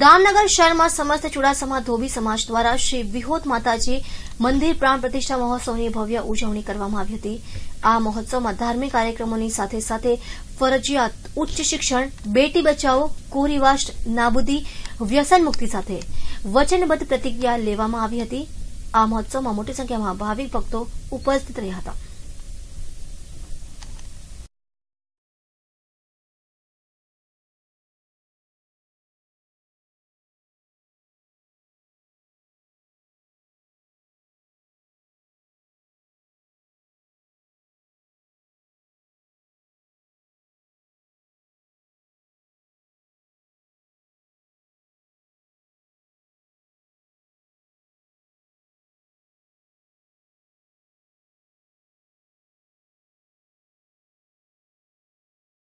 દામનગર શહેરમાં સમસ્ત ચુડાસમા ધોબી સમાજ દ્વારા શ્રી વિહોત માતાજી મંદિર પ્રાણ પ્રતિષ્ઠા મહોત્સવની ભવ્ય ઉજવણી કરવામાં આવી હતી આ મહોત્સવમાં ધાર્મિક કાર્યક્રમોની સાથે સાથે ફરજિયાત ઉચ્ચ શિક્ષણ બેટી બચાવો કોરિવાસ્ટ નાબૂદી વ્યસન મુક્તિ સાથે વચનબદ્ધ પ્રતિક્રિયા લેવામાં આવી હતી આ મહોત્સવમાં મોટી સંખ્યામાં ભાવિક ભક્તો ઉપસ્થિત રહ્યા હતા